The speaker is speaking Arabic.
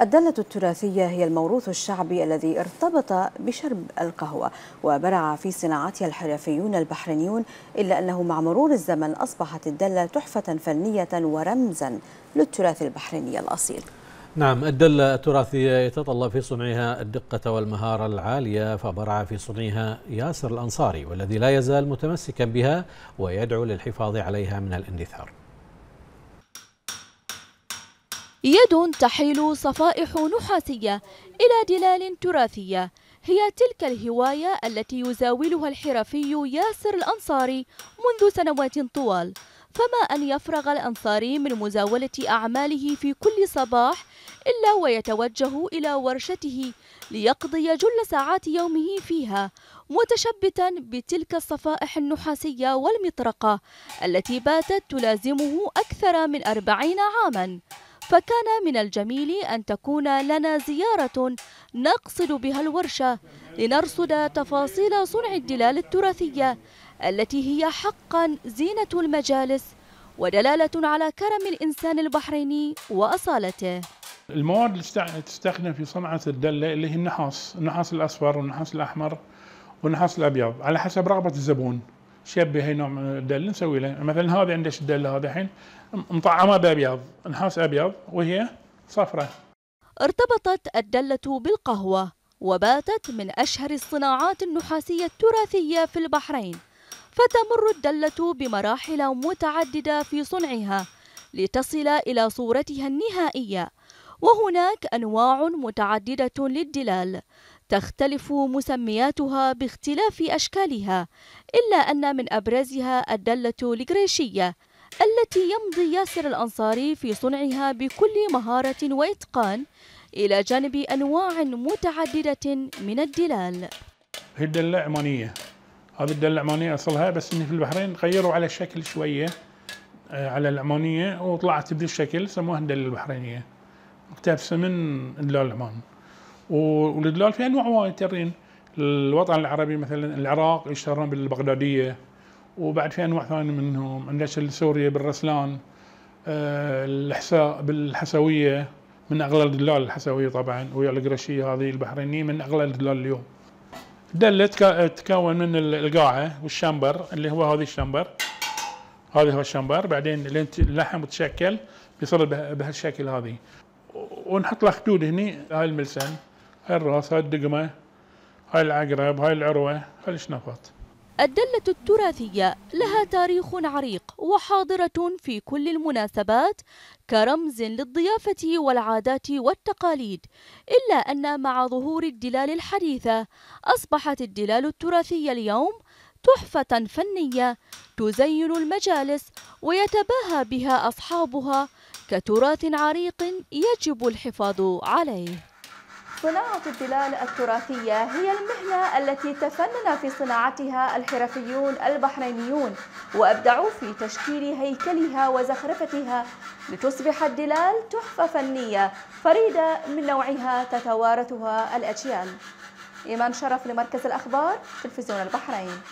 الدلة التراثية هي الموروث الشعبي الذي ارتبط بشرب القهوة وبرع في صناعتها الحرفيون البحرينيون إلا أنه مع مرور الزمن أصبحت الدلة تحفة فنية ورمزا للتراث البحريني الأصيل نعم الدلة التراثية يتطلب في صنعها الدقة والمهارة العالية فبرع في صنعها ياسر الأنصاري والذي لا يزال متمسكا بها ويدعو للحفاظ عليها من الاندثار يد تحيل صفائح نحاسية إلى دلال تراثية هي تلك الهواية التي يزاولها الحرفي ياسر الأنصاري منذ سنوات طوال فما أن يفرغ الأنصاري من مزاولة أعماله في كل صباح إلا ويتوجه إلى ورشته ليقضي جل ساعات يومه فيها متشبتا بتلك الصفائح النحاسية والمطرقة التي باتت تلازمه أكثر من أربعين عاماً فكان من الجميل أن تكون لنا زيارة نقصد بها الورشة لنرصد تفاصيل صنع الدلال التراثية التي هي حقا زينة المجالس ودلالة على كرم الإنسان البحريني وأصالته المواد اللي تستخدم في صنعة الدلة اللي هي النحاس النحاس الأصفر والنحاس الأحمر والنحاس الأبيض على حسب رغبة الزبون شبه هاي نوع من الدل نسوي له مثلا هذا عندك الدل هذا الحين مطعمه بابيض نحاس ابيض وهي صفراء ارتبطت الدله بالقهوه وباتت من اشهر الصناعات النحاسيه التراثيه في البحرين فتمر الدله بمراحل متعدده في صنعها لتصل الى صورتها النهائيه وهناك انواع متعدده للدلال تختلف مسمياتها باختلاف أشكالها إلا أن من أبرزها الدلة الجريشية التي يمضي ياسر الأنصاري في صنعها بكل مهارة وإتقان إلى جانب أنواع متعددة من الدلال هي الدلة عمانية هذه الدلة العمانية أصلها بس إن في البحرين غيروا على الشكل شوية آه، على العمانية وطلعت بهذا الشكل سموها الدلة البحرينية مكتبسة من دلال عمان ولدلال في يعني انواع وايد ترين الوطن العربي مثلا العراق يشتهرون بالبغداديه وبعد في انواع ثانيه منهم عندك سوريا بالرسلان آه، الحساء بالحسويه من اغلى الدلال الحسويه طبعا ويا القرشيه هذه البحرينيه من اغلى الدلال اليوم الدله تتكون من القاعه والشمبر اللي هو هذه الشمبر هذا هو الشمبر بعدين لين اللحم تشكل بيصير بهالشكل هذه ونحط له خدود هني هاي الملسن هاي الراس هاي الدقمة هاي العقرب هاي العروة هاي الشنفط الدلة التراثية لها تاريخ عريق وحاضرة في كل المناسبات كرمز للضيافة والعادات والتقاليد إلا أن مع ظهور الدلال الحديثة أصبحت الدلال التراثية اليوم تحفة فنية تزين المجالس ويتباهى بها أصحابها كتراث عريق يجب الحفاظ عليه صناعة الدلال التراثية هي المهنة التي تفنن في صناعتها الحرفيون البحرينيون وأبدعوا في تشكيل هيكلها وزخرفتها لتصبح الدلال تحفة فنية فريدة من نوعها تتوارثها الأجيال إيمان شرف لمركز الأخبار تلفزيون البحرين